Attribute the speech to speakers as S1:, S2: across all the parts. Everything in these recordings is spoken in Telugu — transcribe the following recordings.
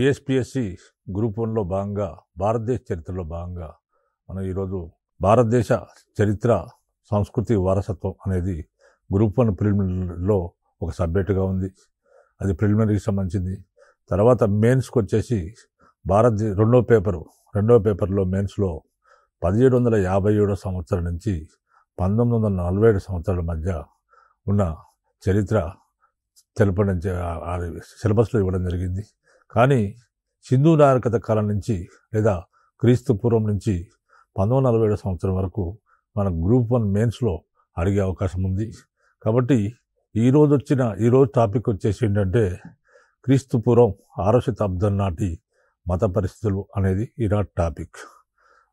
S1: టీఎస్పిఎస్సి గ్రూప్ వన్లో భాగంగా భారతదేశ చరిత్రలో భాగంగా మనం ఈరోజు భారతదేశ చరిత్ర సంస్కృతి వారసత్వం అనేది గ్రూప్ వన్ ప్రిలిమినరీలో ఒక సబ్జెక్టుగా ఉంది అది ప్రిలిమినరీకి సంబంధించింది తర్వాత మెయిన్స్కి వచ్చేసి భారత రెండో పేపరు రెండో పేపర్లో మెయిన్స్లో పదిహేడు వందల యాభై ఏడో సంవత్సరం నుంచి పంతొమ్మిది వందల నలభై ఏడు సంవత్సరాల మధ్య ఉన్న చరిత్ర తెలపడం సిలబస్లో ఇవ్వడం జరిగింది కానీ సింధు నాగరికత కాలం నుంచి లేదా క్రీస్తు పూర్వం నుంచి పంతొమ్మిది నలభై ఏడు సంవత్సరం వరకు మన గ్రూప్ వన్ మెయిన్స్లో అడిగే అవకాశం ఉంది కాబట్టి ఈరోజు వచ్చిన ఈరోజు టాపిక్ వచ్చేసి ఏంటంటే క్రీస్తు పూర్వం ఆరో శతాబ్దం నాటి మత పరిస్థితులు అనేది ఈనాటి టాపిక్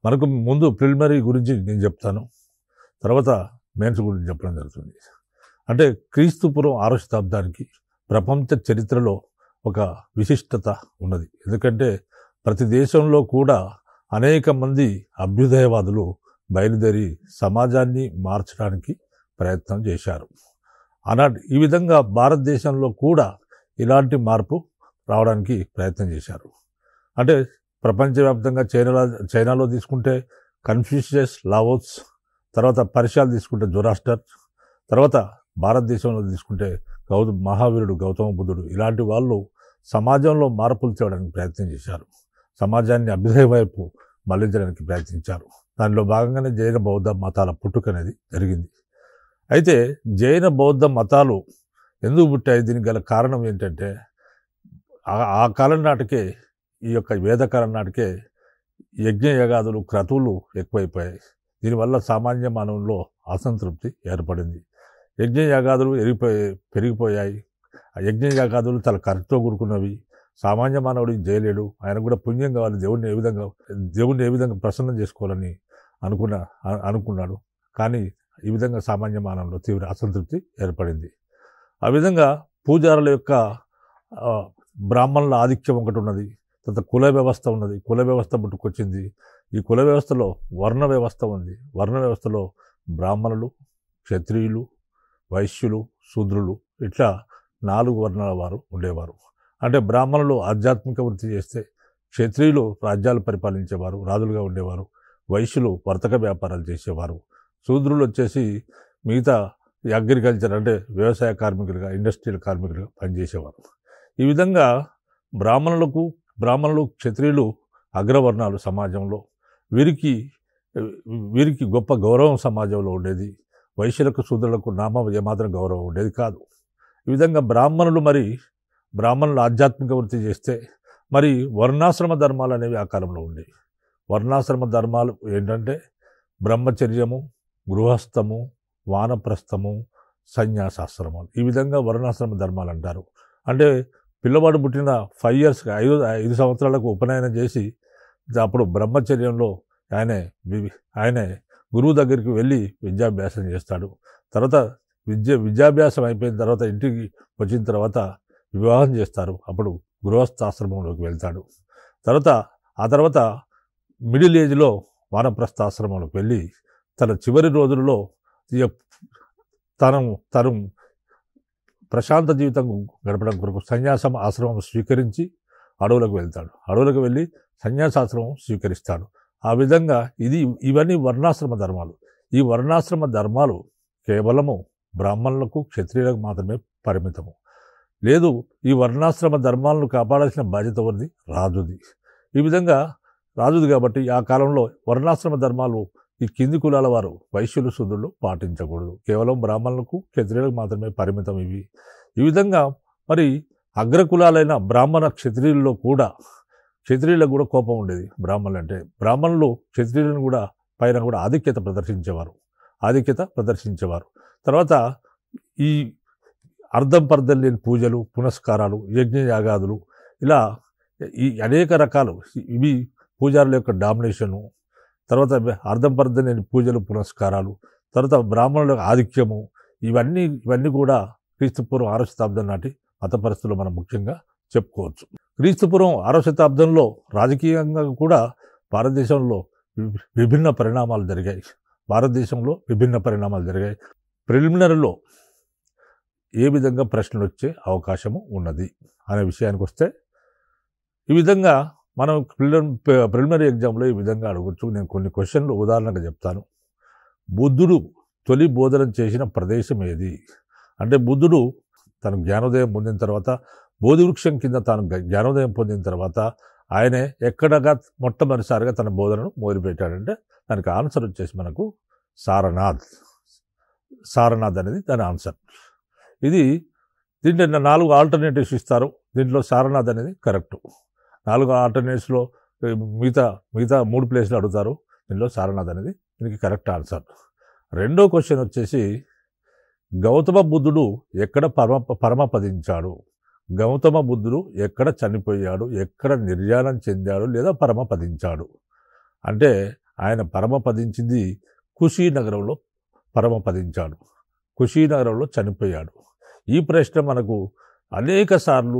S1: మనకు ముందు ప్రిలిమరీ గురించి నేను చెప్తాను తర్వాత మెయిన్స్ గురించి చెప్పడం జరుగుతుంది అంటే క్రీస్తు పూర్వం ఆరో శతాబ్దానికి ప్రపంచ చరిత్రలో ఒక విశిష్టత ఉన్నది ఎందుకంటే ప్రతి దేశంలో కూడా అనేక మంది అభ్యుదయవాదులు బయలుదేరి సమాజాన్ని మార్చడానికి ప్రయత్నం చేశారు ఆనాటి ఈ విధంగా భారతదేశంలో కూడా ఇలాంటి మార్పు రావడానికి ప్రయత్నం చేశారు అంటే ప్రపంచవ్యాప్తంగా చైనాలో చైనాలో తీసుకుంటే కన్ఫ్యూషియస్ లావోస్ తర్వాత పరిశాలు తీసుకుంటే జొరాస్టర్ తర్వాత భారతదేశంలో తీసుకుంటే గౌతమ్ మహావీరుడు గౌతమ బుద్ధుడు ఇలాంటి వాళ్ళు సమాజంలో మార్పులు తేవడానికి ప్రయత్నం చేశారు సమాజాన్ని అభ్యుదయ వైపు మళ్లించడానికి ప్రయత్నించారు దానిలో భాగంగానే జైన బౌద్ధ మతాల పుట్టుక అనేది జరిగింది అయితే జైన బౌద్ధ మతాలు ఎందుకు పుట్టాయి దీనికి గల కారణం ఏంటంటే ఆ కాలం నాటికే ఈ యొక్క వేదకాలం నాటికే యజ్ఞ యగాదులు క్రతువులు ఎక్కువైపోయాయి దీనివల్ల సామాన్య మానవుల్లో అసంతృప్తి ఏర్పడింది యజ్ఞ యాగాదులు ఎరిగిపోయి పెరిగిపోయాయి యజ్ఞయాగాదులు తన ఖర్చుతో కూడుకున్నవి సామాన్య మానవుడు చేయలేడు ఆయన కూడా పుణ్యం కావాలి దేవుడిని ఏ విధంగా దేవుడిని ఏ విధంగా ప్రసన్నం చేసుకోవాలని అనుకున్న అనుకున్నాడు కానీ ఈ విధంగా సామాన్య మానవులు తీవ్ర అసంతృప్తి ఏర్పడింది ఆ విధంగా పూజారుల యొక్క బ్రాహ్మణుల ఆధిక్యం ఒకటి ఉన్నది తర్వాత కుల వ్యవస్థ ఉన్నది కుల వ్యవస్థ పుట్టుకొచ్చింది ఈ కుల వ్యవస్థలో వర్ణ వ్యవస్థ ఉంది వర్ణ వ్యవస్థలో బ్రాహ్మణులు క్షత్రియులు వైశ్యులు శూద్రులు ఇట్లా నాలుగు వర్ణాల వారు ఉండేవారు అంటే బ్రాహ్మణులు ఆధ్యాత్మిక వృత్తి చేస్తే క్షత్రియులు రాజ్యాలు పరిపాలించేవారు రాజులుగా ఉండేవారు వైశ్యులు వర్తక వ్యాపారాలు చేసేవారు శూద్రులు వచ్చేసి మిగతా అగ్రికల్చర్ అంటే వ్యవసాయ కార్మికులుగా ఇండస్ట్రియల్ కార్మికులుగా పనిచేసేవారు ఈ విధంగా బ్రాహ్మణులకు బ్రాహ్మణులు క్షత్రియులు అగ్రవర్ణాలు సమాజంలో వీరికి వీరికి గొప్ప గౌరవం సమాజంలో ఉండేది వైశ్యులకు శూద్రులకు నామ ఏమాత్రం గౌరవం ఉండేది కాదు ఈ విధంగా బ్రాహ్మణులు మరి బ్రాహ్మణులు ఆధ్యాత్మిక వృత్తి చేస్తే మరి వర్ణాశ్రమ ధర్మాలు అనేవి ఆ కాలంలో ఉండేవి వర్ణాశ్రమ ధర్మాలు ఏంటంటే బ్రహ్మచర్యము గృహస్థము వానప్రస్థము సన్యాసాశ్రమం ఈ విధంగా వర్ణాశ్రమ ధర్మాలు అంటారు అంటే పిల్లవాడు పుట్టిన ఫైవ్ ఇయర్స్ ఐదు ఐదు సంవత్సరాలకు ఉపనయనం చేసి అప్పుడు బ్రహ్మచర్యంలో ఆయనే ఆయనే గురువు దగ్గరికి వెళ్ళి విద్యాభ్యాసం చేస్తాడు తర్వాత విద్య విద్యాభ్యాసం అయిపోయిన తర్వాత ఇంటికి వచ్చిన తర్వాత వివాహం చేస్తారు అప్పుడు గృహస్థాశ్రమంలోకి వెళ్తాడు తర్వాత ఆ తర్వాత మిడిల్ ఏజ్లో వానప్రస్థాశ్రమంలోకి వెళ్ళి తన చివరి రోజులలో తను తను ప్రశాంత జీవితం గడపడం కొరకు సన్యాసం ఆశ్రమం స్వీకరించి అడవులకు వెళ్తాడు అడవులకు వెళ్ళి సన్యాసాశ్రమం స్వీకరిస్తాడు ఆ విధంగా ఇది ఇవన్నీ వర్ణాశ్రమ ధర్మాలు ఈ వర్ణాశ్రమ ధర్మాలు కేవలము బ్రాహ్మణులకు క్షత్రియులకు మాత్రమే పరిమితము లేదు ఈ వర్ణాశ్రమ ధర్మాలను కాపాడాల్సిన బాధ్యత ఉంది రాజుది ఈ విధంగా రాజుది కాబట్టి ఆ కాలంలో వర్ణాశ్రమ ధర్మాలు ఈ కింది కులాల వారు వైశ్యులు శుద్ధులు పాటించకూడదు కేవలం బ్రాహ్మణులకు క్షత్రియులకు మాత్రమే పరిమితం ఇవి ఈ విధంగా మరి అగ్రకులాలైన బ్రాహ్మణ క్షత్రియుల్లో కూడా క్షత్రియులకు కూడా కోపం ఉండేది బ్రాహ్మణులు అంటే బ్రాహ్మణులు క్షత్రియులను కూడా పైన కూడా ఆధిక్యత ప్రదర్శించేవారు ఆధిక్యత ప్రదర్శించేవారు తర్వాత ఈ అర్ధం పర్ధం లేని పూజలు పునస్కారాలు యజ్ఞయాగాదులు ఇలా ఈ అనేక రకాలు ఇవి పూజారుల యొక్క డామినేషను తర్వాత అర్ధం పర్ధం లేని పూజలు పునస్కారాలు తర్వాత బ్రాహ్మణుల ఆధిక్యము ఇవన్నీ ఇవన్నీ కూడా క్రీస్తుపూర్వం ఆరో శతాబ్దం నాటి మత పరిస్థితులు మనం ముఖ్యంగా చెప్పుకోవచ్చు క్రీస్తుపూర్వం ఆరవ శతాబ్దంలో రాజకీయంగా కూడా భారతదేశంలో విభిన్న పరిణామాలు జరిగాయి భారతదేశంలో విభిన్న పరిణామాలు జరిగాయి ప్రిలిమినరీలో ఏ విధంగా ప్రశ్నలు వచ్చే అవకాశము ఉన్నది అనే విషయానికి వస్తే ఈ విధంగా మనం ప్రిలిమినరీ ఎగ్జామ్లో ఈ విధంగా అడగచ్చు నేను కొన్ని క్వశ్చన్లు ఉదాహరణగా చెప్తాను బుద్ధుడు తొలి బోధన చేసిన ప్రదేశం ఏది అంటే బుద్ధుడు తను జ్ఞానోదయం పొందిన తర్వాత బోధివృక్షం కింద తాను జ్ఞానోదయం పొందిన తర్వాత ఆయనే ఎక్కడగా మొట్టమొదటిసారిగా తన బోధనను మొదలుపెట్టాడంటే దానికి ఆన్సర్ వచ్చేసి మనకు సారనాథ్ సారనాథ్ అనేది దాని ఆన్సర్ ఇది దీంట్లో నాలుగు ఆల్టర్నేటివ్స్ ఇస్తారు దీంట్లో సారనాథ్ అనేది కరెక్ట్ నాలుగు ఆల్టర్నేటివ్స్లో మిగతా మిగతా మూడు ప్లేస్లు అడుగుతారు దీనిలో సారనాథ్ అనేది దీనికి కరెక్ట్ ఆన్సర్ రెండో క్వశ్చన్ వచ్చేసి గౌతమ బుద్ధుడు ఎక్కడ పరమ పరమపదించాడు గౌతమ బుద్ధుడు ఎక్కడ చనిపోయాడు ఎక్కడ నిర్యాణం చెందాడు లేదా పరమపదించాడు అంటే ఆయన పరమపదించింది కుషీనగరంలో పరమపదించాడు కుషీనగరంలో చనిపోయాడు ఈ ప్రశ్న మనకు అనేక సార్లు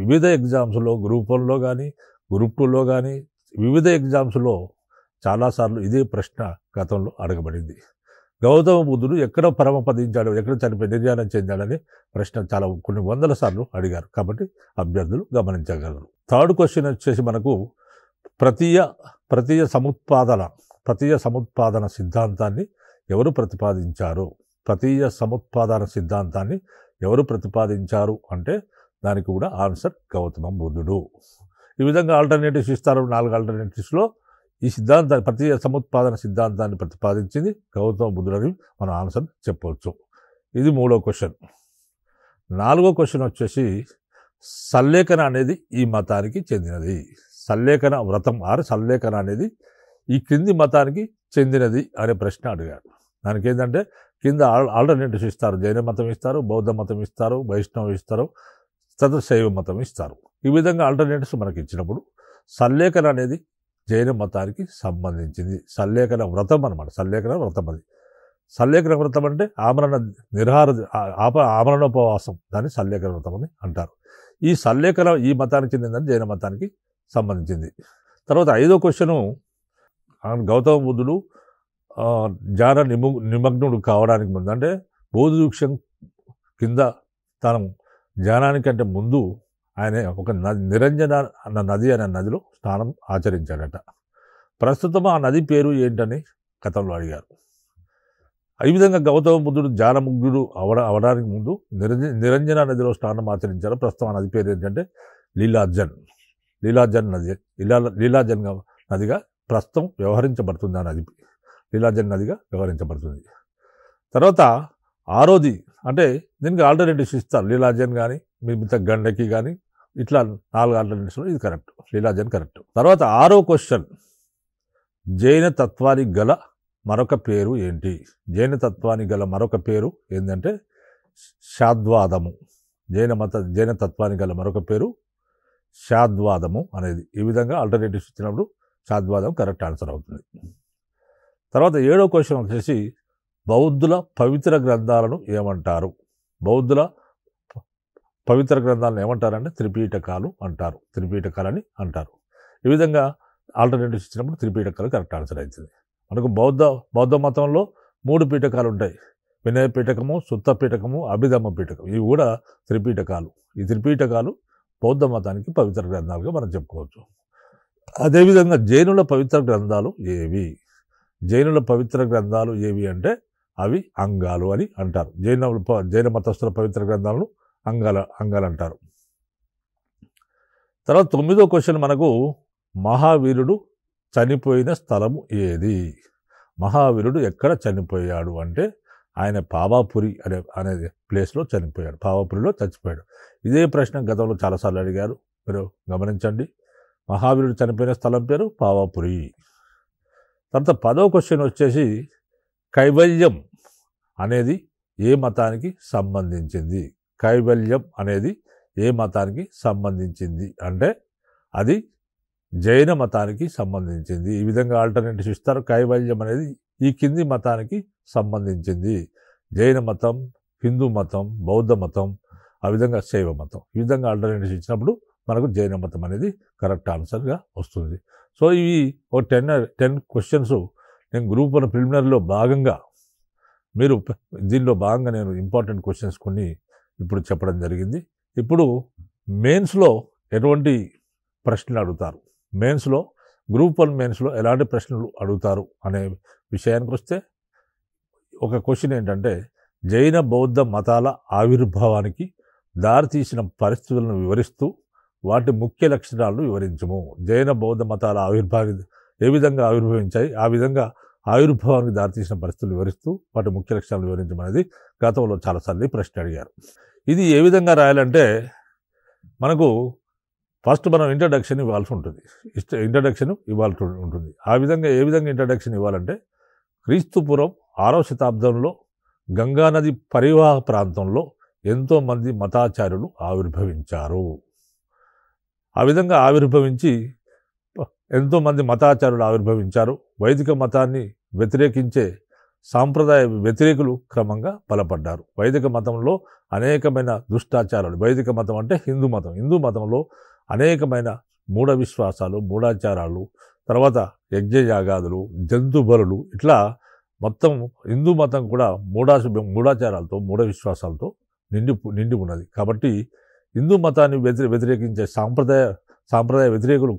S1: వివిధ ఎగ్జామ్స్లో గ్రూప్ వన్లో కానీ గ్రూప్ టూలో కానీ వివిధ ఎగ్జామ్స్లో చాలాసార్లు ఇదే ప్రశ్న గతంలో అడగబడింది గౌతమ బుద్ధుడు ఎక్కడ పరమపదించాడు ఎక్కడ చనిపోయి నిర్యాణం చెందాడని ప్రశ్న చాలా కొన్ని వందల సార్లు అడిగారు కాబట్టి అభ్యర్థులు గమనించగలరు థర్డ్ క్వశ్చన్ వచ్చేసి మనకు ప్రతీయ ప్రతీయ సముత్పాదన ప్రతీయ సముత్పాదన సిద్ధాంతాన్ని ఎవరు ప్రతిపాదించారు ప్రతీయ సముత్పాదన సిద్ధాంతాన్ని ఎవరు ప్రతిపాదించారు అంటే దానికి కూడా ఆన్సర్ గౌతమ బుద్ధుడు ఈ విధంగా ఆల్టర్నేటివ్స్ ఇస్తారు నాలుగు ఆల్టర్నేటివ్స్లో ఈ సిద్ధాంతాన్ని ప్రతి సముత్పాదన సిద్ధాంతాన్ని ప్రతిపాదించింది గౌతమ బుద్ధుడని మనం ఆన్సర్ చెప్పవచ్చు ఇది మూడో క్వశ్చన్ నాలుగో క్వశ్చన్ వచ్చేసి సల్లేఖన అనేది ఈ మతానికి చెందినది సల్లేఖన వ్రతం ఆరు సల్లేఖన అనేది ఈ క్రింది మతానికి చెందినది అనే ప్రశ్న అడిగాడు దానికి ఏంటంటే కింద ఆల్టర్నేటివ్స్ ఇస్తారు జైన మతం ఇస్తారు బౌద్ధ మతం ఇస్తారు వైష్ణవం ఇస్తారు శైవ మతం ఇస్తారు ఈ విధంగా ఆల్టర్నేటివ్స్ మనకి ఇచ్చినప్పుడు సల్లేఖన అనేది జైన మతానికి సంబంధించింది సల్లేఖన వ్రతం అనమాట సల్లేఖన వ్రతం అది సల్లేఖన వ్రతం అంటే ఆమరణ నిర్హార ఆప ఆమరణోపవాసం దాన్ని సల్లేఖన వ్రతం అని అంటారు ఈ సల్లేఖన ఈ మతానికి చెందిందని జైన మతానికి సంబంధించింది తర్వాత ఐదో క్వశ్చను గౌతమ బుద్ధుడు జ్ఞాన నిమ నిమగ్నుడు కావడానికి ముందు అంటే బోధి కింద కింద తాను జ్ఞానానికంటే ముందు ఆయన ఒక నిరంజన అన్న నది అనే నదిలో స్నానం ఆచరించాడట ప్రస్తుతం ఆ నది పేరు ఏంటని కథంలో అడిగారు ఈ విధంగా గౌతమ బుద్ధుడు జానముగ్ధుడు అవ అవడానికి ముందు నిరంజ నిరంజన నదిలో స్నానం ఆచరించారు ప్రస్తుతం ఆ నది పేరు ఏంటంటే లీలార్జన్ లీలార్జన్ నది లీలా లీలాజన్ నదిగా ప్రస్తుతం వ్యవహరించబడుతుంది ఆ నది లీలాజన్ నదిగా వ్యవహరించబడుతుంది తర్వాత ఆరోది అంటే దీనికి ఆల్టర్నేటివ్స్ ఇస్తారు లీలాజన్ కానీ మిగతా గండకి కానీ ఇట్లా నాలుగు ఆల్టర్నేటివ్స్లో ఇది కరెక్ట్ లీలాజన్ కరెక్ట్ తర్వాత ఆరో క్వశ్చన్ జైన తత్వానికి గల మరొక పేరు ఏంటి జైన తత్వానికి గల మరొక పేరు ఏంటంటే శాద్వాదము జైన మత జైన తత్వానికి గల మరొక పేరు శాద్వాదము అనేది ఈ విధంగా ఆల్టర్నేటివ్స్ ఇచ్చినప్పుడు సాద్వాదం కరెక్ట్ ఆన్సర్ అవుతుంది తర్వాత ఏడో క్వశ్చన్ వచ్చేసి బౌద్ధుల పవిత్ర గ్రంథాలను ఏమంటారు బౌద్ధుల పవిత్ర గ్రంథాలను ఏమంటారంటే త్రిపీఠకాలు అంటారు త్రిపీఠకాలని అంటారు ఈ విధంగా ఆల్టర్నేటివ్స్ ఇచ్చినప్పుడు త్రిపీఠకాలు కరెక్ట్ ఆన్సర్ అవుతుంది మనకు బౌద్ధ బౌద్ధ మతంలో మూడు పీఠకాలు ఉంటాయి వినయ పీఠకము సుత్త పీఠకము అభిధమ్మ పీఠకం ఇవి కూడా త్రిపీఠకాలు ఈ త్రిపీఠకాలు బౌద్ధ మతానికి పవిత్ర గ్రంథాలుగా మనం చెప్పుకోవచ్చు అదేవిధంగా జైనుల పవిత్ర గ్రంథాలు ఏవి జైనుల పవిత్ర గ్రంథాలు ఏవి అంటే అవి అంగాలు అని అంటారు జైన జైన మతస్థుల పవిత్ర గ్రంథాలను అంగాల అంగాలు అంటారు తర్వాత తొమ్మిదో క్వశ్చన్ మనకు మహావీరుడు చనిపోయిన స్థలము ఏది మహావీరుడు ఎక్కడ చనిపోయాడు అంటే ఆయన పావాపురి అనే అనే ప్లేస్లో చనిపోయాడు పావాపురిలో చచ్చిపోయాడు ఇదే ప్రశ్న గతంలో చాలాసార్లు అడిగారు మీరు గమనించండి మహావీరుడు చనిపోయిన స్థలం పేరు పావాపురి తర్వాత పదో క్వశ్చన్ వచ్చేసి కైవల్యం అనేది ఏ మతానికి సంబంధించింది కైవల్యం అనేది ఏ మతానికి సంబంధించింది అంటే అది జైన మతానికి సంబంధించింది ఈ విధంగా ఆల్టర్నేటివ్స్ ఇస్తారు కైవల్యం అనేది ఈ కింది మతానికి సంబంధించింది జైన మతం హిందూ మతం బౌద్ధ మతం ఆ విధంగా శైవ మతం ఈ విధంగా ఆల్టర్నేటివ్స్ ఇచ్చినప్పుడు మనకు జైన మతం అనేది కరెక్ట్ ఆన్సర్గా వస్తుంది సో ఇవి ఓ టెన్ టెన్ క్వశ్చన్స్ నేను గ్రూప్ వన్ ప్రిలిమినరీలో భాగంగా మీరు దీనిలో భాగంగా నేను ఇంపార్టెంట్ క్వశ్చన్స్ కొన్ని ఇప్పుడు చెప్పడం జరిగింది ఇప్పుడు మెయిన్స్లో ఎటువంటి ప్రశ్నలు అడుగుతారు మెయిన్స్లో గ్రూప్ వన్ మెయిన్స్లో ఎలాంటి ప్రశ్నలు అడుగుతారు అనే విషయానికి వస్తే ఒక క్వశ్చన్ ఏంటంటే జైన బౌద్ధ మతాల ఆవిర్భావానికి దారితీసిన పరిస్థితులను వివరిస్తూ వాటి ముఖ్య లక్షణాలను వివరించము జైన బౌద్ధ మతాల ఆవిర్భావి ఏ విధంగా ఆవిర్భవించాయి ఆ విధంగా ఆవిర్భావానికి దారితీసిన పరిస్థితులు వివరిస్తూ వాటి ముఖ్య లక్షణాలు వివరించమనేది గతంలో చాలాసార్లు ప్రశ్న అడిగారు ఇది ఏ విధంగా రాయాలంటే మనకు ఫస్ట్ మనం ఇంట్రడక్షన్ ఇవ్వాల్సి ఉంటుంది ఇష్ట ఇంట్రడక్షన్ ఇవ్వాల్సి ఉంటుంది ఆ విధంగా ఏ విధంగా ఇంట్రడక్షన్ ఇవ్వాలంటే క్రీస్తుపురం ఆరో శతాబ్దంలో గంగానది పరివాహ ప్రాంతంలో ఎంతోమంది మతాచార్యులు ఆవిర్భవించారు ఆ విధంగా ఆవిర్భవించి ఎంతోమంది మతాచారులు ఆవిర్భవించారు వైదిక మతాన్ని వ్యతిరేకించే సాంప్రదాయ వ్యతిరేకులు క్రమంగా బలపడ్డారు వైదిక మతంలో అనేకమైన దుష్టాచారాలు వైదిక మతం అంటే హిందూ మతం హిందూ మతంలో అనేకమైన మూఢ విశ్వాసాలు మూఢాచారాలు తర్వాత యజ్ఞయాగాదులు జంతు బలులు ఇట్లా మొత్తం హిందూ మతం కూడా మూఢా మూఢాచారాలతో మూఢ విశ్వాసాలతో నిండి నిండి ఉన్నది కాబట్టి హిందూ మతాన్ని వ్యతిరే వ్యతిరేకించే సాంప్రదాయ సాంప్రదాయ వ్యతిరేకులు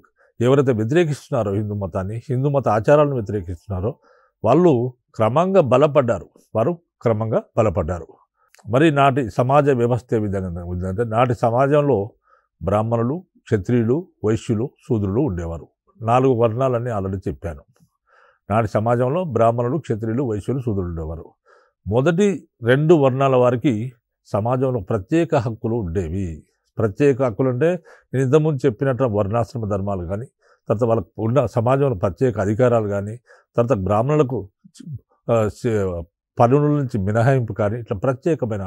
S1: ఎవరైతే వ్యతిరేకిస్తున్నారో హిందూ మతాన్ని హిందూ మత ఆచారాలను వ్యతిరేకిస్తున్నారో వాళ్ళు క్రమంగా బలపడ్డారు వారు క్రమంగా బలపడ్డారు మరి నాటి సమాజ వ్యవస్థ విధంగా ఉందంటే నాటి సమాజంలో బ్రాహ్మణులు క్షత్రియులు వైశ్యులు శూద్రులు ఉండేవారు నాలుగు వర్ణాలన్నీ ఆల్రెడీ చెప్పాను నాటి సమాజంలో బ్రాహ్మణులు క్షత్రియులు వైశ్యులు శూద్రులు ఉండేవారు మొదటి రెండు వర్ణాల వారికి సమాజంలో ప్రత్యేక హక్కులు ఉండేవి ప్రత్యేక హక్కులు అంటే నేను ఇంతకుముందు చెప్పినట్టు వర్ణాశ్రమ ధర్మాలు కానీ తర్వాత వాళ్ళకు ఉన్న సమాజంలో ప్రత్యేక అధికారాలు కానీ తర్వాత బ్రాహ్మణులకు పనుల నుంచి మినహాయింపు కానీ ఇట్లా ప్రత్యేకమైన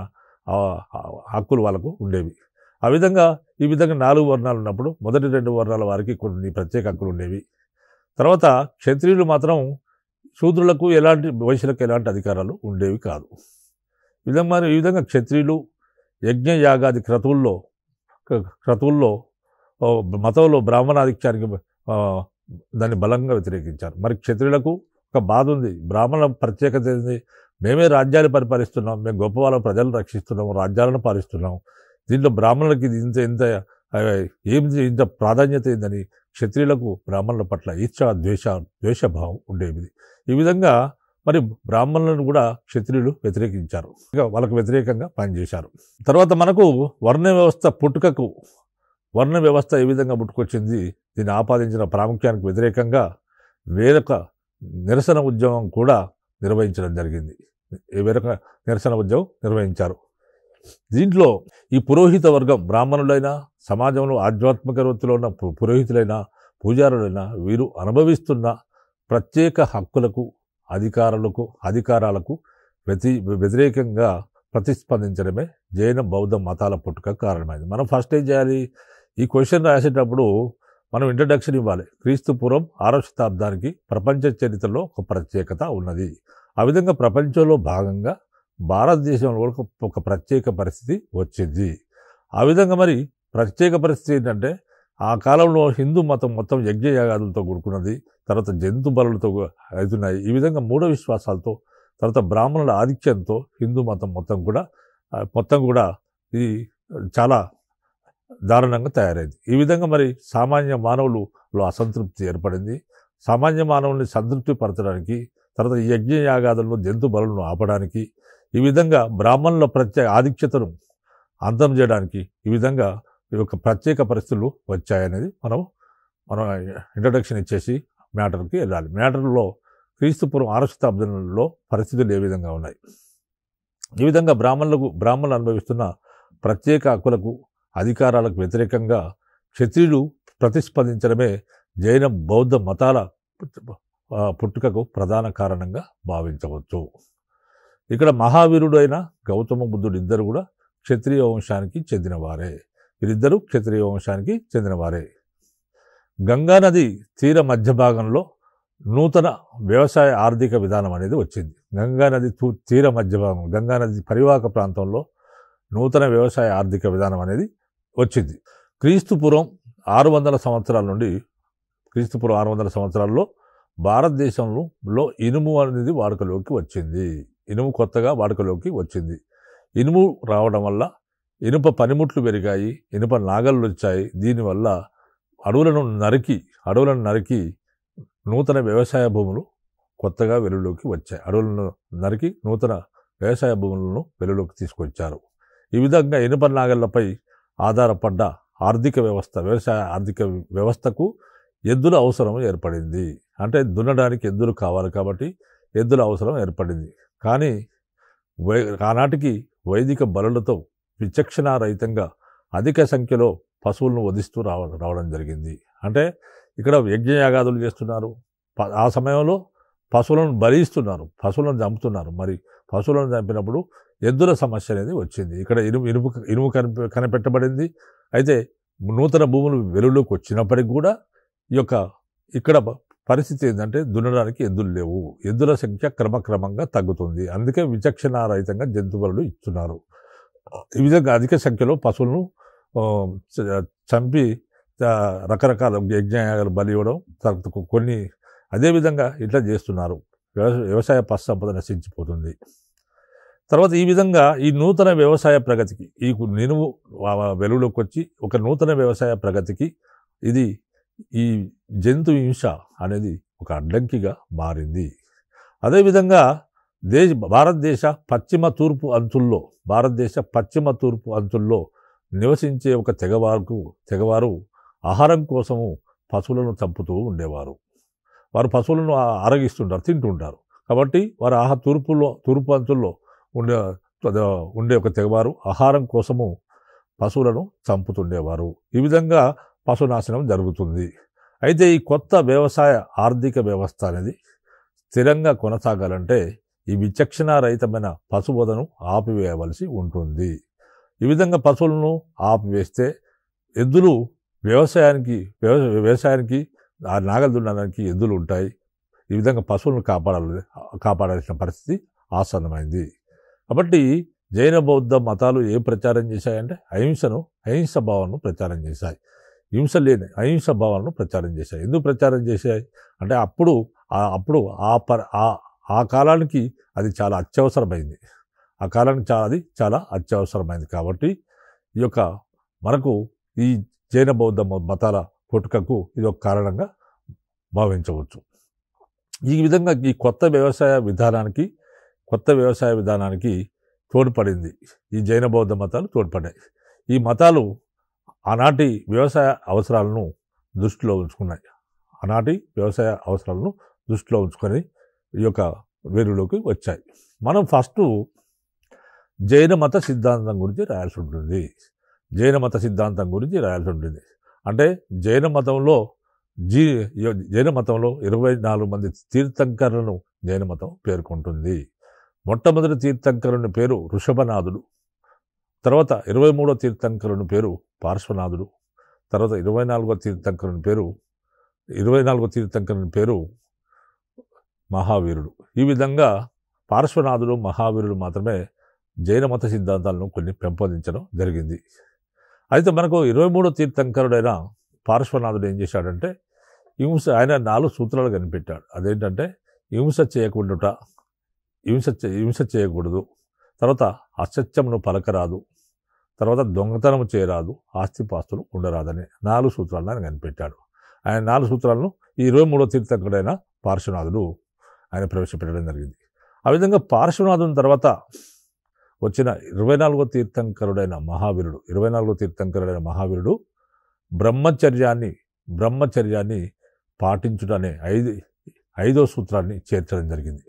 S1: హక్కులు వాళ్ళకు ఉండేవి ఆ విధంగా ఈ విధంగా నాలుగు వర్ణాలు ఉన్నప్పుడు మొదటి రెండు వర్ణాల వారికి కొన్ని ప్రత్యేక హక్కులు ఉండేవి తర్వాత క్షత్రియులు మాత్రం శూద్రులకు ఎలాంటి వయసులకు ఎలాంటి అధికారాలు ఉండేవి కాదు విధంగా మరి ఈ విధంగా క్షత్రియులు యజ్ఞయాగాది క్రతువుల్లో క్రతువుల్లో మతంలో బ్రాహ్మణాధిక్యానికి దాన్ని బలంగా వ్యతిరేకించారు మరి క్షత్రియులకు ఒక బాధ ఉంది బ్రాహ్మణ ప్రత్యేకత ఏంది మేమే రాజ్యాలు పరిపాలిస్తున్నాం మేము గొప్ప వాళ్ళ ప్రజలను రక్షిస్తున్నాము రాజ్యాలను పాలిస్తున్నాము దీంట్లో బ్రాహ్మణులకి ఇది ఇంత ఇంత ఏం ఇంత ప్రాధాన్యత ఏందని క్షత్రియులకు బ్రాహ్మణుల పట్ల ఈచ్ఛ ద్వేష ద్వేషభావం ఉండేవి ఈ విధంగా మరి బ్రాహ్మణులను కూడా క్షత్రియులు వ్యతిరేకించారు ఇక వాళ్ళకు వ్యతిరేకంగా పనిచేశారు తర్వాత మనకు వర్ణ వ్యవస్థ పుట్టుకకు వర్ణ వ్యవస్థ ఏ విధంగా పుట్టుకొచ్చింది దీన్ని ఆపాదించిన ప్రాముఖ్యానికి వ్యతిరేకంగా వేరొక నిరసన ఉద్యమం కూడా నిర్వహించడం జరిగింది వేరొక నిరసన ఉద్యమం నిర్వహించారు దీంట్లో ఈ పురోహిత వర్గం బ్రాహ్మణులైనా సమాజంలో ఆధ్యాత్మిక వృత్తిలో ఉన్న పురోహితులైనా పూజారులైనా వీరు అనుభవిస్తున్న ప్రత్యేక హక్కులకు అధికారులకు అధికారాలకు వ్యతి వ్యతిరేకంగా ప్రతిస్పందించడమే జైన బౌద్ధ మతాల పుట్టుక కారణమైంది మనం ఫస్ట్ ఏం చేయాలి ఈ క్వశ్చన్ రాసేటప్పుడు మనం ఇంట్రడక్షన్ ఇవ్వాలి క్రీస్తుపురం ఆరో శతాబ్దానికి ప్రపంచ చరిత్రలో ఒక ప్రత్యేకత ఉన్నది ఆ విధంగా ప్రపంచంలో భాగంగా భారతదేశంలో కూడా ఒక ప్రత్యేక పరిస్థితి వచ్చింది ఆ విధంగా మరి ప్రత్యేక పరిస్థితి ఏంటంటే ఆ కాలంలో హిందూ మతం మొత్తం యజ్ఞయాగాదులతో కూడుకున్నది తర్వాత జంతు బలులతో అవుతున్నాయి ఈ విధంగా మూఢ విశ్వాసాలతో తర్వాత బ్రాహ్మణుల ఆధిక్యంతో హిందూ మతం మొత్తం కూడా మొత్తం కూడా ఇది చాలా దారుణంగా తయారైంది ఈ విధంగా మరి సామాన్య మానవులలో అసంతృప్తి ఏర్పడింది సామాన్య మానవుల్ని సంతృప్తి పరచడానికి తర్వాత యజ్ఞయాగాదులను జంతు బలులను ఆపడానికి ఈ విధంగా బ్రాహ్మణుల ప్రత్యేక ఆధిక్యతను అంతం చేయడానికి ఈ విధంగా యొక్క ప్రత్యేక పరిస్థితులు వచ్చాయనేది మనం మనం ఇంట్రడక్షన్ ఇచ్చేసి మ్యాటర్కి వెళ్ళాలి మ్యాటర్లో క్రీస్తుపూర్వం ఆరు శతాబ్దంలో పరిస్థితులు ఏ విధంగా ఉన్నాయి ఈ విధంగా బ్రాహ్మణులకు బ్రాహ్మణులు అనుభవిస్తున్న ప్రత్యేక హక్కులకు అధికారాలకు వ్యతిరేకంగా క్షత్రియులు ప్రతిస్పందించడమే జైన బౌద్ధ మతాల పుట్టుకకు ప్రధాన కారణంగా భావించవచ్చు ఇక్కడ మహావీరుడైన గౌతమ బుద్ధుడు ఇద్దరు కూడా క్షత్రియ వంశానికి చెందినవారే వీరిద్దరూ క్షత్రియ వంశానికి చెందినవారే గంగానది తీర మధ్య భాగంలో నూతన వ్యవసాయ ఆర్థిక విధానం అనేది వచ్చింది గంగానది తీర మధ్య భాగం గంగానది పరివాహక ప్రాంతంలో నూతన వ్యవసాయ ఆర్థిక విధానం అనేది వచ్చింది క్రీస్తుపురం ఆరు వందల సంవత్సరాల నుండి క్రీస్తుపురం ఆరు వందల సంవత్సరాల్లో భారతదేశంలో ఇనుము అనేది వాడుకలోకి వచ్చింది ఇనుము కొత్తగా వాడుకలోకి వచ్చింది ఇనుము రావడం వల్ల ఇనుప పనిముట్లు పెరిగాయి ఇనుప నాగళ్ళు వచ్చాయి దీనివల్ల అడవులను నరికి అడవులను నరికి నూతన వ్యవసాయ భూములు కొత్తగా వెలుగులోకి వచ్చాయి అడవులను నరికి నూతన వ్యవసాయ భూములను వెలుగులోకి తీసుకొచ్చారు ఈ విధంగా ఇనుప నాగళ్లపై ఆధారపడ్డ ఆర్థిక వ్యవస్థ వ్యవసాయ ఆర్థిక వ్యవస్థకు ఎద్దుల అవసరం ఏర్పడింది అంటే దున్నడానికి ఎద్దులు కావాలి కాబట్టి ఎద్దుల అవసరం ఏర్పడింది కానీ వై ఆనాటికి వైదిక బలులతో విచక్షణారహితంగా అధిక సంఖ్యలో పశువులను వధిస్తూ రావ రావడం జరిగింది అంటే ఇక్కడ యజ్ఞయాగాదులు చేస్తున్నారు ఆ సమయంలో పశువులను బలిస్తున్నారు పశువులను చంపుతున్నారు మరి పశువులను చంపినప్పుడు ఎద్దుల సమస్య అనేది వచ్చింది ఇక్కడ ఇనుము ఇనుము ఇనుము కనిపెట్టబడింది అయితే నూతన భూములు వెలుగులోకి వచ్చినప్పటికి కూడా ఈ యొక్క ఇక్కడ పరిస్థితి ఏంటంటే దున్నడానికి ఎద్దులు లేవు ఎద్దుల సంఖ్య క్రమక్రమంగా తగ్గుతుంది అందుకే విచక్షణారహితంగా జంతువులు ఇస్తున్నారు ఈ విధంగా అధిక సంఖ్యలో పశువులను చంపి రకరకాల యజ్ఞయాగాలు బలి ఇవ్వడం కొన్ని అదేవిధంగా ఇట్లా చేస్తున్నారు వ్యవసాయ పశు సంపద నశించిపోతుంది తర్వాత ఈ విధంగా ఈ నూతన వ్యవసాయ ప్రగతికి ఈ నినువు వెలుగులోకి వచ్చి ఒక నూతన వ్యవసాయ ప్రగతికి ఇది ఈ జంతు హింస అనేది ఒక అడ్డంకిగా మారింది అదేవిధంగా దేశ భారతదేశ పశ్చిమ తూర్పు అంచుల్లో భారతదేశ పశ్చిమ తూర్పు అంచుల్లో నివసించే ఒక తెగవారుకు తెగవారు ఆహారం కోసము పశువులను చంపుతూ ఉండేవారు వారు పశువులను ఆరగిస్తుంటారు తింటుంటారు కాబట్టి వారు ఆహా తూర్పులో తూర్పు అంచుల్లో ఉండే ఉండే ఒక తెగవారు ఆహారం కోసము పశువులను చంపుతుండేవారు ఈ విధంగా పశునాశనం జరుగుతుంది అయితే ఈ కొత్త వ్యవసాయ ఆర్థిక వ్యవస్థ అనేది స్థిరంగా కొనసాగాలంటే ఈ విచక్షణారహితమైన పశుబోధను ఆపివేయవలసి ఉంటుంది ఈ విధంగా పశువులను ఆపివేస్తే ఎద్దులు వ్యవసాయానికి వ్యవసాయానికి ఆ నాగలు దున్నడానికి ఎద్దులు ఉంటాయి ఈ విధంగా పశువులను కాపాడాలి కాపాడాల్సిన పరిస్థితి ఆసన్నమైంది కాబట్టి జైన బౌద్ధ మతాలు ఏం ప్రచారం చేశాయంటే అహింసను అహింస భావాలను ప్రచారం చేశాయి హింస లేని అహింస భావాలను ప్రచారం చేశాయి ఎందుకు ప్రచారం చేశాయి అంటే అప్పుడు అప్పుడు ఆ ప ఆ కాలానికి అది చాలా అత్యవసరమైంది ఆ కాలానికి చాలా అది చాలా అత్యవసరమైంది కాబట్టి ఈ యొక్క మనకు ఈ జైన బౌద్ధ మతాల పుట్టుకకు ఇది ఒక కారణంగా భావించవచ్చు ఈ విధంగా ఈ కొత్త వ్యవసాయ విధానానికి కొత్త వ్యవసాయ విధానానికి తోడ్పడింది ఈ జైన బౌద్ధ మతాలు తోడ్పడ్డాయి ఈ మతాలు ఆనాటి వ్యవసాయ అవసరాలను దృష్టిలో ఉంచుకున్నాయి ఆనాటి వ్యవసాయ అవసరాలను దృష్టిలో ఉంచుకొని యొక్క వేరులోకి వచ్చాయి మనం ఫస్ట్ జైన మత సిద్ధాంతం గురించి రాయాల్సి ఉంటుంది జైన మత సిద్ధాంతం గురించి రాయాల్సి ఉంటుంది అంటే జైన మతంలో జీ జైన మతంలో ఇరవై నాలుగు మంది తీర్థంకరులను జైన మతం పేర్కొంటుంది మొట్టమొదటి తీర్థంకరుని పేరు ఋషభనాథుడు తర్వాత ఇరవై మూడో తీర్థంకరుని పేరు పార్శ్వనాథుడు తర్వాత ఇరవై నాలుగో తీర్థంకరుని పేరు ఇరవై నాలుగో తీర్థంకరుని పేరు మహావీరుడు ఈ విధంగా పార్శ్వనాథుడు మహావీరుడు మాత్రమే జైన మత సిద్ధాంతాలను కొన్ని పెంపొందించడం జరిగింది అయితే మనకు ఇరవై మూడో తీర్థంకరుడైన పార్శ్వనాథుడు ఏం చేశాడంటే హింస ఆయన నాలుగు సూత్రాలు కనిపెట్టాడు అదేంటంటే హింస చేయకుండుట హింస హింస చేయకూడదు తర్వాత అసత్యమును పలకరాదు తర్వాత దొంగతనం చేయరాదు ఆస్తిపాస్తులు ఉండరాదని నాలుగు సూత్రాలను ఆయన కనిపెట్టాడు ఆయన నాలుగు సూత్రాలను ఈ ఇరవై మూడో తీర్థంకుడైన పార్శ్వనాథుడు ఆయన ప్రవేశపెట్టడం జరిగింది ఆ విధంగా పార్శ్వనాథం తర్వాత వచ్చిన ఇరవై నాలుగో తీర్థంకరుడైన మహావీరుడు ఇరవై నాలుగో తీర్థంకరుడైన మహావీరుడు బ్రహ్మచర్యాన్ని బ్రహ్మచర్యాన్ని పాటించుటనే ఐదు ఐదో సూత్రాన్ని చేర్చడం జరిగింది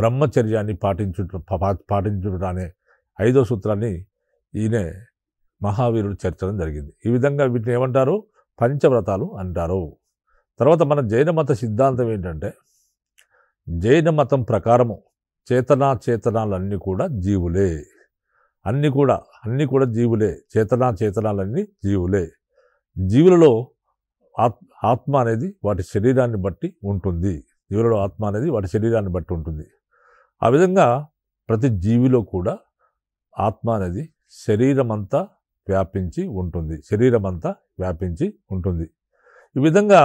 S1: బ్రహ్మచర్యాన్ని పాటించుట పాటించుట అనే ఐదో సూత్రాన్ని ఈయన మహావీరుడు చేర్చడం జరిగింది ఈ విధంగా వీటిని ఏమంటారు పంచవ్రతాలు అంటారు తర్వాత మన జైన మత సిద్ధాంతం ఏంటంటే జైన మతం ప్రకారము చేతనా చేతనాలన్నీ కూడా జీవులే అన్నీ కూడా అన్నీ కూడా జీవులే చేతనా చేతనాలన్నీ జీవులే జీవులలో ఆత్మ అనేది వాటి శరీరాన్ని బట్టి ఉంటుంది జీవులలో ఆత్మ అనేది వాటి శరీరాన్ని బట్టి ఉంటుంది ఆ విధంగా ప్రతి జీవిలో కూడా ఆత్మ అనేది శరీరం అంతా వ్యాపించి ఉంటుంది శరీరం అంతా వ్యాపించి ఉంటుంది ఈ విధంగా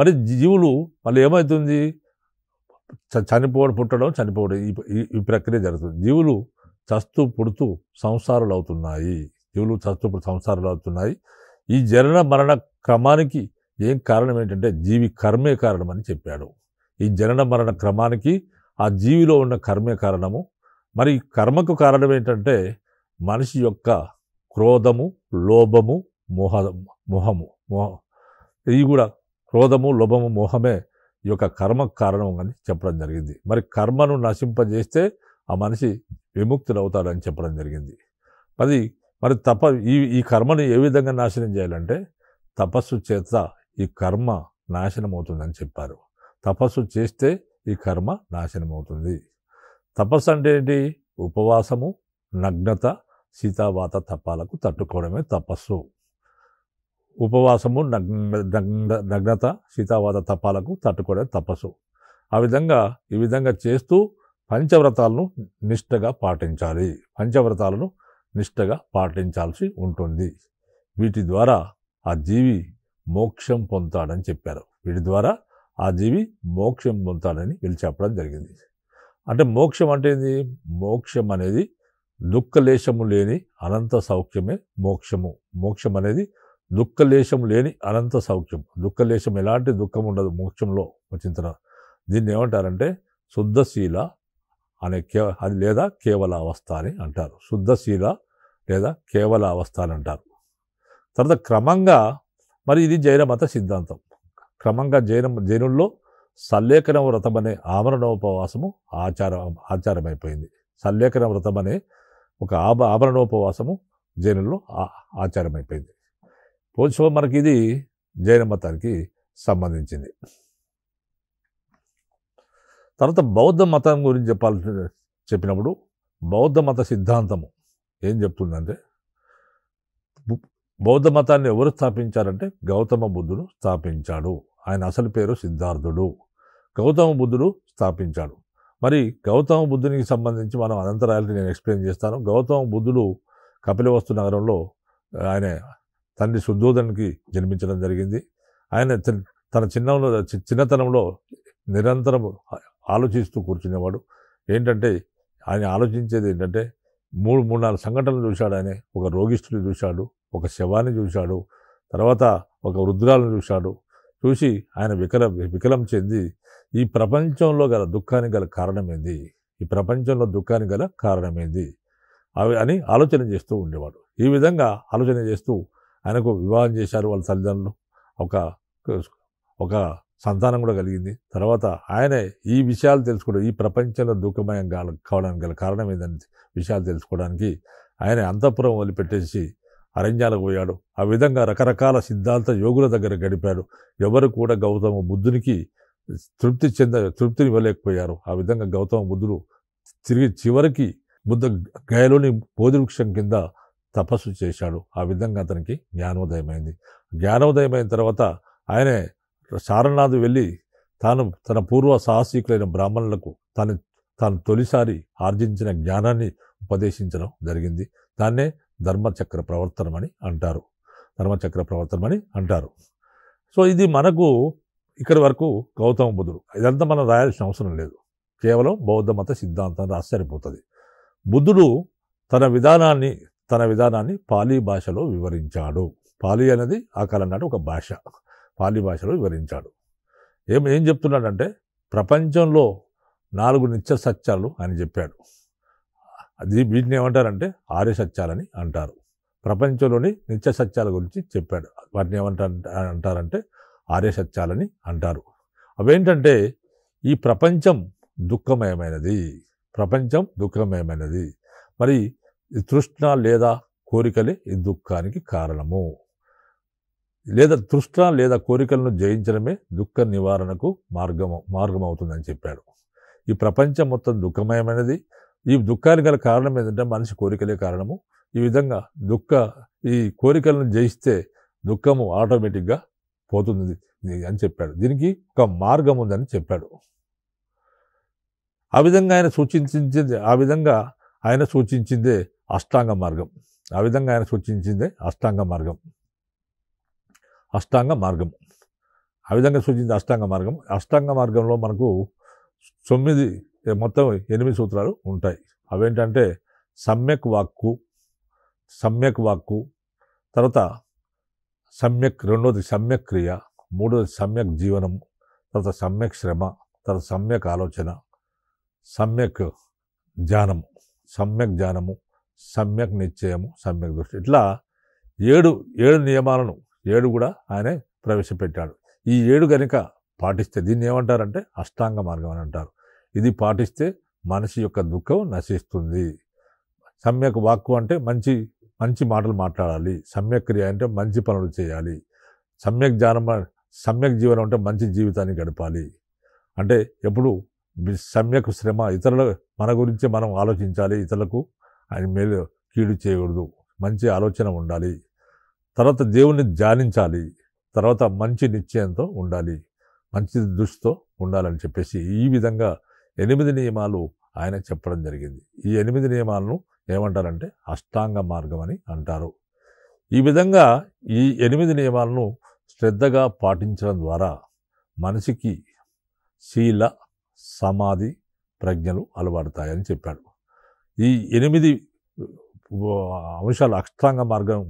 S1: మరి జీవులు మళ్ళీ ఏమవుతుంది చనిపోవడం పుట్టడం చనిపోవడం ఈ ఈ ప్రక్రియ జరుగుతుంది జీవులు చస్తూ పుడుతూ సంసారాలు అవుతున్నాయి జీవులు చస్తూ పుడు సంసారాలు అవుతున్నాయి ఈ జనన మరణ క్రమానికి ఏం కారణం ఏంటంటే జీవి కర్మే కారణం అని చెప్పాడు ఈ జనన మరణ క్రమానికి ఆ జీవిలో ఉన్న కర్మే కారణము మరి కర్మకు కారణం ఏంటంటే మనిషి యొక్క క్రోధము లోభము మోహ మోహము మోహ ఇవి కూడా క్రోధము లోభము మోహమే ఈ యొక్క కర్మ కారణం అని చెప్పడం జరిగింది మరి కర్మను నశింపజేస్తే ఆ మనిషి విముక్తులు అవుతాడని చెప్పడం జరిగింది మరి మరి తప ఈ ఈ కర్మను ఏ విధంగా నాశనం చేయాలంటే తపస్సు చేత ఈ కర్మ నాశనం అవుతుందని చెప్పారు తపస్సు చేస్తే ఈ కర్మ నాశనం అవుతుంది తపస్సు అంటే ఏంటి ఉపవాసము నగ్నత సీతావాత తపాలకు తట్టుకోవడమే తపస్సు ఉపవాసము నగ్న నగ్నత శీతావాద తపాలకు తట్టుకోవడం తపస్సు ఆ విధంగా ఈ విధంగా చేస్తూ పంచవ్రతాలను నిష్టగా పాటించాలి పంచవ్రతాలను నిష్టగా పాటించాల్సి ఉంటుంది వీటి ద్వారా ఆ జీవి మోక్షం పొందుతాడని చెప్పారు వీటి ద్వారా ఆ జీవి మోక్షం పొందుతాడని వీళ్ళు చెప్పడం జరిగింది అంటే మోక్షం అంటే ఏంది మోక్షం అనేది దుఃఖలేశము లేని అనంత సౌఖ్యమే మోక్షము మోక్షం అనేది దుఃఖలేశం లేని అనంత సౌఖ్యం దుఃఖలేశం ఎలాంటి దుఃఖం ఉండదు మోక్షంలో వచ్చిన దీన్ని ఏమంటారంటే శుద్ధశీల అనే కే అది లేదా కేవల అవస్థ అని అంటారు శుద్ధశీల లేదా కేవల అవస్థ అని అంటారు తర్వాత క్రమంగా మరి ఇది జైన మత సిద్ధాంతం క్రమంగా జైన జైనుల్లో సల్లేఖన వ్రతం అనే ఆమరణోపవాసము ఆచారం ఆచారమైపోయింది సల్లేఖన వ్రతం అనే ఒక ఆభ ఆభరణోపవాసము జైనుల్లో ఆచారమైపోయింది సో మనకి ఇది జైన మతానికి సంబంధించింది తర్వాత బౌద్ధ మతం గురించి చెప్పాలి చెప్పినప్పుడు బౌద్ధ మత సిద్ధాంతము ఏం చెప్తుందంటే బౌద్ధ మతాన్ని ఎవరు స్థాపించారంటే గౌతమ బుద్ధుడు స్థాపించాడు ఆయన అసలు పేరు సిద్ధార్థుడు గౌతమ బుద్ధుడు స్థాపించాడు మరి గౌతమ బుద్ధునికి సంబంధించి మనం అనంతరాయాలని నేను ఎక్స్ప్లెయిన్ చేస్తాను గౌతమ బుద్ధుడు కపిలవస్తు నగరంలో ఆయన తండ్రి శుద్ధోధన్కి జన్మించడం జరిగింది ఆయన తన చిన్నంలో చిన్నతనంలో నిరంతరం ఆలోచిస్తూ కూర్చునేవాడు ఏంటంటే ఆయన ఆలోచించేది ఏంటంటే మూడు మూడు నాలుగు సంఘటనలు చూశాడు ఆయన ఒక రోగిష్ఠుని చూశాడు ఒక శవాన్ని చూశాడు తర్వాత ఒక వృద్ధురాలను చూశాడు చూసి ఆయన వికల వికలం చెంది ఈ ప్రపంచంలో గల దుఃఖానికి గల కారణమేంది ఈ ప్రపంచంలో దుఃఖానికి గల కారణమేంది అవి అని ఆలోచన చేస్తూ ఉండేవాడు ఈ విధంగా ఆలోచన చేస్తూ ఆయనకు వివాహం చేశారు వాళ్ళ తల్లిదండ్రులు ఒక ఒక సంతానం కూడా కలిగింది తర్వాత ఆయన ఈ విషయాలు తెలుసుకోవడం ఈ ప్రపంచంలో దుఃఖమయం కావడానికి గల కారణం ఏదని విషయాలు తెలుసుకోవడానికి ఆయన అంతఃపురం వదిలిపెట్టేసి అరణ్యాలకు పోయాడు ఆ విధంగా రకరకాల సిద్ధాంత యోగుల దగ్గర గడిపాడు ఎవరు కూడా గౌతమ బుద్ధునికి తృప్తి చెంద తృప్తిని ఇవ్వలేకపోయారు ఆ విధంగా గౌతమ బుద్ధుడు తిరిగి చివరికి బుద్ధ గయలోని బోధి వృక్షం కింద తపస్సు చేశాడు ఆ విధంగా అతనికి జ్ఞానోదయమైంది జ్ఞానోదయమైన తర్వాత ఆయనే సారనాథ్ వెళ్ళి తాను తన పూర్వ సాహసీకులైన బ్రాహ్మణులకు తను తాను తొలిసారి ఆర్జించిన జ్ఞానాన్ని ఉపదేశించడం జరిగింది దాన్నే ధర్మచక్ర ప్రవర్తనమని అంటారు ధర్మచక్ర ప్రవర్తనమని అంటారు సో ఇది మనకు ఇక్కడి వరకు గౌతమ బుద్ధుడు ఇదంతా మనం రాయాల్సిన అవసరం లేదు కేవలం బౌద్ధ మత సిద్ధాంతం రాసి సరిపోతుంది బుద్ధుడు తన విధానాన్ని తన విధానాన్ని పాలీ భాషలో వివరించాడు పాలీ అనేది ఆ కాలం నాటి ఒక భాష పాలీ భాషలో వివరించాడు ఏం ఏం చెప్తున్నాడంటే ప్రపంచంలో నాలుగు నిత్య సత్యాలు అని చెప్పాడు అది వీటిని ఏమంటారంటే ఆర్య సత్యాలని అంటారు ప్రపంచంలోని నిత్య సత్యాల గురించి చెప్పాడు వాటిని ఏమంటారు అంటారంటే ఆర్య సత్యాలని అంటారు అవేంటంటే ఈ ప్రపంచం దుఃఖమయమైనది ప్రపంచం దుఃఖమయమైనది మరి తృష్ణ లేదా కోరికలే ఈ దుఃఖానికి కారణము లేదా తృష్ణ లేదా కోరికలను జయించడమే దుఃఖ నివారణకు మార్గము మార్గం అవుతుందని చెప్పాడు ఈ ప్రపంచం మొత్తం దుఃఖమయమైనది ఈ దుఃఖానికి గల కారణం ఏంటంటే మనిషి కోరికలే కారణము ఈ విధంగా దుఃఖ ఈ కోరికలను జయిస్తే దుఃఖము ఆటోమేటిక్గా పోతుంది అని చెప్పాడు దీనికి ఒక మార్గం ఉందని చెప్పాడు ఆ విధంగా ఆయన సూచించింది ఆ విధంగా ఆయన సూచించిందే అష్టాంగ మార్గం ఆ విధంగా ఆయన సూచించిందే అష్టాంగ మార్గం అష్టాంగ మార్గం ఆ విధంగా సూచించింది అష్టాంగ మార్గం అష్టాంగ మార్గంలో మనకు తొమ్మిది మొత్తం ఎనిమిది సూత్రాలు ఉంటాయి అవేంటంటే సమ్యక్ వాక్కు సమ్యక్ వాక్కు తర్వాత సమ్యక్ రెండోది సమ్యక్ క్రియ మూడోది సమ్యక్ జీవనం తర్వాత సమ్యక్ శ్రమ తర్వాత సమ్యక్ ఆలోచన సమ్యక్ ధ్యానము సమ్యక్ ధ్యానము సమ్యక్ నిశ్చయము సమ్యక్ దృష్టి ఇట్లా ఏడు ఏడు నియమాలను ఏడు కూడా ఆయనే ప్రవేశపెట్టాడు ఈ ఏడు కనుక పాటిస్తే దీన్ని ఏమంటారంటే అష్టాంగ మార్గం అని అంటారు ఇది పాటిస్తే మనిషి యొక్క దుఃఖం నశిస్తుంది సమ్యక్ వాక్కు అంటే మంచి మంచి మాటలు మాట్లాడాలి సమ్యక్ క్రియ అంటే మంచి పనులు చేయాలి సమ్యక్ జ్ఞానం సమ్యక్ జీవనం అంటే మంచి జీవితాన్ని గడపాలి అంటే ఎప్పుడు సమ్యక్ శ్రమ ఇతరుల మన గురించి మనం ఆలోచించాలి ఇతరులకు ఆయన మేలు కీడు చేయకూడదు మంచి ఆలోచన ఉండాలి తర్వాత దేవుణ్ణి ధ్యానించాలి తర్వాత మంచి నిశ్చయంతో ఉండాలి మంచి దృష్టితో ఉండాలని చెప్పేసి ఈ విధంగా ఎనిమిది నియమాలు ఆయన చెప్పడం జరిగింది ఈ ఎనిమిది నియమాలను ఏమంటారంటే అష్టాంగ మార్గం అని అంటారు ఈ విధంగా ఈ ఎనిమిది నియమాలను శ్రద్ధగా పాటించడం ద్వారా మనిషికి శీల సమాధి ప్రజ్ఞలు అలవాడతాయని చెప్పాడు ఈ ఎనిమిది అంశాలు అష్టాంగ మార్గం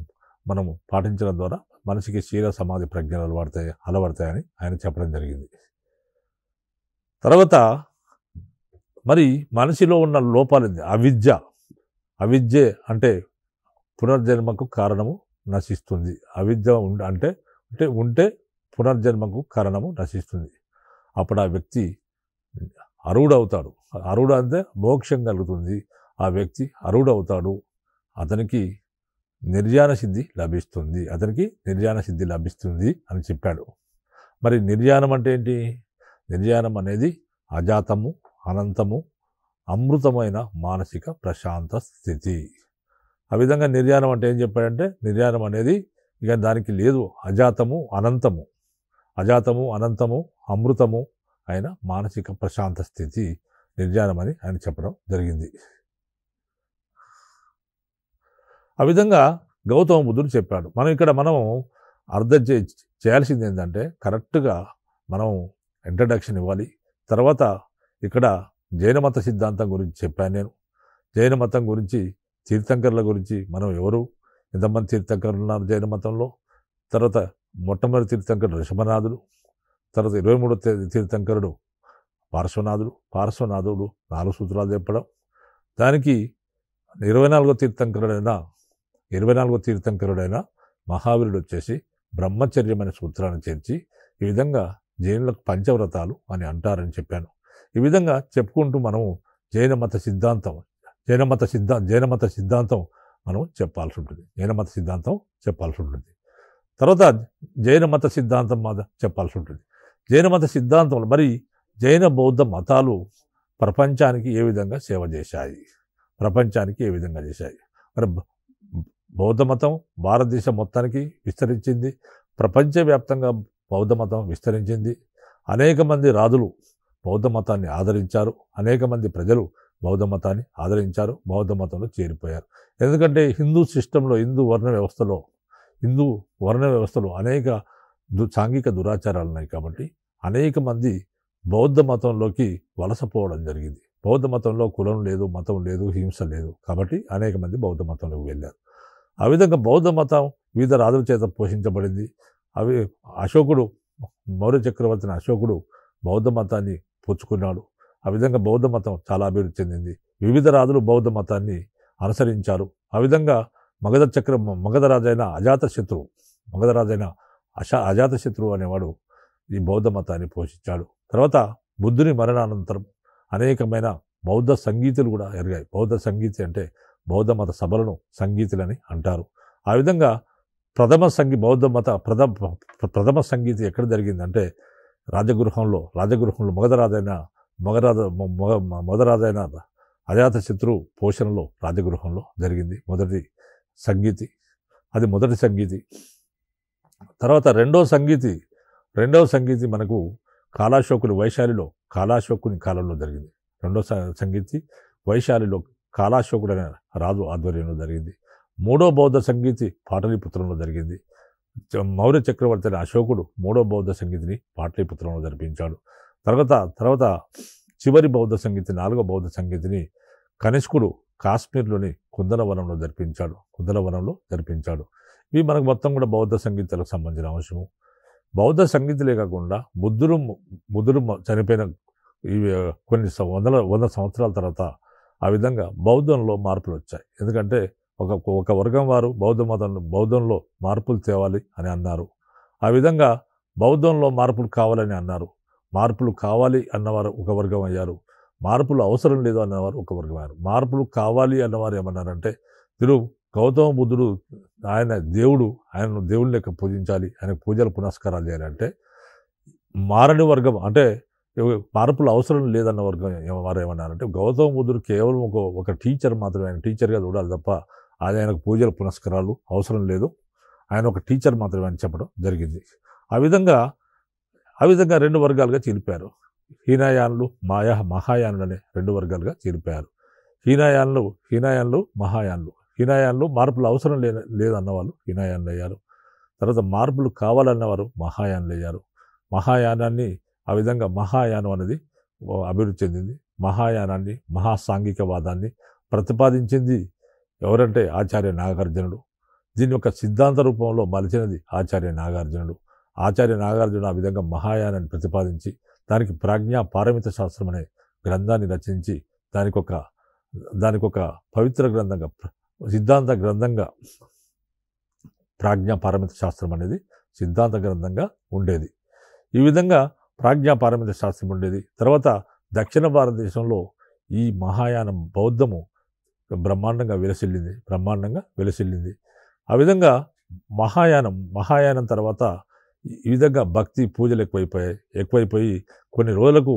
S1: మనము పాటించడం ద్వారా మనిషికి శీల సమాధి ప్రజ్ఞలు అలవడతాయి అలవడతాయని ఆయన చెప్పడం జరిగింది తర్వాత మరి మనిషిలో ఉన్న లోపాలింది అవిద్య అవిద్య అంటే పునర్జన్మకు కారణము నశిస్తుంది అవిద్య అంటే అంటే ఉంటే పునర్జన్మకు కారణము నశిస్తుంది అప్పుడు ఆ వ్యక్తి అరువుడవుతాడు అరువుడు అంటే మోక్షం కలుగుతుంది ఆ వ్యక్తి అరుడవుతాడు అతనికి నిర్యాణ సిద్ధి లభిస్తుంది అతనికి నిర్యాణ సిద్ధి లభిస్తుంది అని చెప్పాడు మరి నిర్యాణం అంటే ఏంటి నిర్యాణం అనేది అజాతము అనంతము అమృతమైన మానసిక ప్రశాంత స్థితి ఆ విధంగా నిర్యాణం అంటే ఏం చెప్పాడంటే నిర్యాణం అనేది ఇక దానికి లేదు అజాతము అనంతము అజాతము అనంతము అమృతము అయిన మానసిక ప్రశాంత స్థితి నిర్యాణం అని ఆయన చెప్పడం జరిగింది ఆ విధంగా గౌతమ బుద్ధుడు చెప్పాడు మనం ఇక్కడ మనం అర్థం చే చేయాల్సింది ఏంటంటే కరెక్ట్గా మనం ఇంట్రడక్షన్ ఇవ్వాలి తర్వాత ఇక్కడ జైన మత సిద్ధాంతం గురించి చెప్పాను నేను జైన మతం గురించి తీర్థంకర్ల గురించి మనం ఎవరు ఎంతమంది తీర్థంకరులు ఉన్నారు జైన మతంలో తర్వాత మొట్టమొదటి తీర్థంకరుడు ఋషభనాథుడు తర్వాత ఇరవై మూడో తీర్థంకరుడు పార్శ్వనాథుడు పార్శ్వనాథుడు నాలుగు సూత్రాలు చెప్పడం దానికి ఇరవై నాలుగో తీర్థంకరుడైన ఇరవై నాలుగో తీర్థంకరుడైన మహావీరుడు వచ్చేసి బ్రహ్మచర్యం అనే సూత్రాన్ని చేర్చి ఈ విధంగా జైనులకు పంచవ్రతాలు అని అంటారని చెప్పాను ఈ విధంగా చెప్పుకుంటూ మనము జైన మత సిద్ధాంతం జైన మత సిద్ధా జైన మత సిద్ధాంతం మనం చెప్పాల్సి ఉంటుంది జైన మత సిద్ధాంతం చెప్పాల్సి ఉంటుంది తర్వాత జైన మత సిద్ధాంతం మాద చెప్పాల్సి ఉంటుంది జైన మత సిద్ధాంతంలో మరి జైన బౌద్ధ మతాలు ప్రపంచానికి ఏ విధంగా సేవ చేశాయి ప్రపంచానికి ఏ విధంగా చేశాయి మరి బౌద్ధ మతం భారతదేశం మొత్తానికి విస్తరించింది ప్రపంచవ్యాప్తంగా బౌద్ధ మతం విస్తరించింది అనేక మంది రాజులు బౌద్ధ మతాన్ని ఆదరించారు అనేక మంది ప్రజలు బౌద్ధ మతాన్ని ఆదరించారు బౌద్ధ మతంలో చేరిపోయారు ఎందుకంటే హిందూ సిస్టంలో హిందూ వర్ణ వ్యవస్థలో హిందూ వర్ణ వ్యవస్థలో అనేక దు సాంఘిక దురాచారాలు ఉన్నాయి కాబట్టి అనేక మంది బౌద్ధ మతంలోకి వలసపోవడం జరిగింది బౌద్ధ మతంలో కులం లేదు మతం లేదు హింస లేదు కాబట్టి అనేక మంది బౌద్ధ మతంలోకి వెళ్ళారు ఆ విధంగా బౌద్ధ మతం వివిధ రాజుల చేత పోషించబడింది అవి అశోకుడు మౌర్య చక్రవర్తిని అశోకుడు బౌద్ధ మతాన్ని పుచ్చుకున్నాడు ఆ విధంగా బౌద్ధ మతం చాలా అభివృద్ధి చెందింది వివిధ రాజులు బౌద్ధ మతాన్ని అనుసరించారు ఆ విధంగా మగధ చక్ర మగధ రాజైన అజాత శత్రువు మగధ రాజైన అశా అజాతశత్రువు అనేవాడు ఈ బౌద్ధ మతాన్ని పోషించాడు తర్వాత బుద్ధుని మరణానంతరం అనేకమైన బౌద్ధ సంగీతులు కూడా ఎరిగాయి బౌద్ధ సంగీతి అంటే బౌద్ధ మత సభలను సంగీతులని అంటారు ఆ విధంగా ప్రథమ సంగీ బౌద్ధ మత ప్రథమ ప్రథమ సంగీతి ఎక్కడ జరిగిందంటే రాజగృహంలో రాజగృహంలో మగధరాజైన మగరాజ మగ మగధరాజైన అజాత శత్రు పోషణలో రాజగృహంలో జరిగింది మొదటి సంగీతి అది మొదటి సంగీతి తర్వాత రెండో సంగీతి రెండవ సంగీతి మనకు కాళాశోకుని వైశాలిలో కాళాశోకుని కాలంలో జరిగింది రెండో సంగీతి వైశాలిలో కాళాశోకుడు రాజు ఆధ్వర్యంలో జరిగింది మూడో బౌద్ధ సంగీతి పాటలీపుత్రంలో జరిగింది మౌర్య చక్రవర్తి అయిన అశోకుడు మూడో బౌద్ధ సంగీతిని పాటలీపుత్రంలో జరిపించాడు తర్వాత తర్వాత చివరి బౌద్ధ సంగీతి నాలుగో బౌద్ధ సంగీతిని కనిష్కుడు కాశ్మీర్లోని కుందలవనంలో జరిపించాడు కుందలవనంలో జరిపించాడు ఇవి మనకు మొత్తం కూడా బౌద్ధ సంగీతాలకు సంబంధించిన అంశము బౌద్ధ సంగీతులే కాకుండా బుద్ధుడు బుద్ధుడు చనిపోయిన ఇవి కొన్ని వందల వంద సంవత్సరాల తర్వాత ఆ విధంగా బౌద్ధంలో మార్పులు వచ్చాయి ఎందుకంటే ఒక ఒక వర్గం వారు బౌద్ధ మతం బౌద్ధంలో మార్పులు తేవాలి అని అన్నారు ఆ విధంగా బౌద్ధంలో మార్పులు కావాలని అన్నారు మార్పులు కావాలి అన్నవారు ఒక వర్గం అయ్యారు మార్పులు అవసరం లేదు అన్నవారు ఒక వర్గం అయ్యారు మార్పులు కావాలి అన్నవారు ఏమన్నారంటే తిరు గౌతమ బుద్ధుడు ఆయన దేవుడు ఆయనను దేవుని లెక్క పూజించాలి ఆయన పూజలు పునస్కారాలు చేయాలంటే మారని వర్గం అంటే మార్పులు అవసరం లేదన్న వర్గం వారు ఏమన్నారంటే గౌతమ బుద్ధుడు కేవలం ఒక ఒక టీచర్ మాత్రమే ఆయన టీచర్గా చూడాలి తప్ప అది ఆయనకు పూజల పునస్కారాలు అవసరం లేదు ఆయన ఒక టీచర్ మాత్రమే అని చెప్పడం జరిగింది ఆ విధంగా ఆ విధంగా రెండు వర్గాలుగా చీలిపారు హీనాయానులు మాయా మహాయానులు అనే రెండు వర్గాలుగా చీలిపారు హీనాయానులు హీనాయానులు మహాయానులు హీనాయానులు మార్పులు అవసరం లే లేదన్నవాళ్ళు హీనాయానులు అయ్యారు తర్వాత మార్పులు కావాలన్నవారు మహాయానులు అయ్యారు మహాయానాన్ని ఆ విధంగా మహాయానం అనేది అభివృద్ధి చెందింది మహాయానాన్ని మహాసాంఘికవాదాన్ని ప్రతిపాదించింది ఎవరంటే ఆచార్య నాగార్జునుడు దీని యొక్క సిద్ధాంత రూపంలో మలిచినది ఆచార్య నాగార్జునుడు ఆచార్య నాగార్జునుడు ఆ విధంగా మహాయానాన్ని ప్రతిపాదించి దానికి ప్రాజ్ఞా పారమిత శాస్త్రం అనే గ్రంథాన్ని రచించి దానికొక దానికొక పవిత్ర గ్రంథంగా సిద్ధాంత గ్రంథంగా ప్రాజ్ఞా పారమిత శాస్త్రం అనేది సిద్ధాంత గ్రంథంగా ఉండేది ఈ విధంగా ప్రాజ్ఞాపారమిత శాస్త్రం ఉండేది తర్వాత దక్షిణ భారతదేశంలో ఈ మహాయానం బౌద్ధము బ్రహ్మాండంగా వెలసిల్లింది బ్రహ్మాండంగా వెలసిల్లింది ఆ విధంగా మహాయానం మహాయానం తర్వాత ఈ విధంగా భక్తి పూజలు ఎక్కువైపోయాయి ఎక్కువైపోయి కొన్ని రోజులకు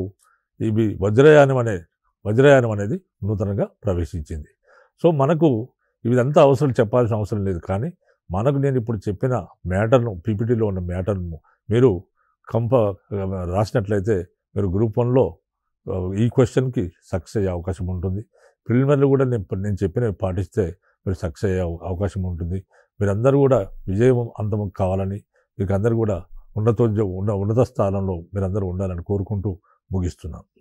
S1: ఇవి వజ్రయానం అనే వజ్రయానం అనేది నూతనంగా ప్రవేశించింది సో మనకు ఇదంతా అవసరం చెప్పాల్సిన అవసరం లేదు కానీ మనకు నేను ఇప్పుడు చెప్పిన మ్యాటర్ను పీపీటీలో ఉన్న మ్యాటర్ను మీరు కంప రాసినట్లయితే మీరు గ్రూప్ వన్లో ఈ క్వశ్చన్కి సక్సెస్ అయ్యే అవకాశం ఉంటుంది ప్రిలిమినరీ కూడా నేను నేను చెప్పినవి పాటిస్తే మీరు సక్సెస్ అయ్యే అవకాశం ఉంటుంది మీరందరూ కూడా విజయం అంతం కావాలని మీకు అందరూ కూడా ఉన్నత ఉన్న ఉన్నత స్థానంలో మీరందరూ ఉండాలని కోరుకుంటూ ముగిస్తున్నాను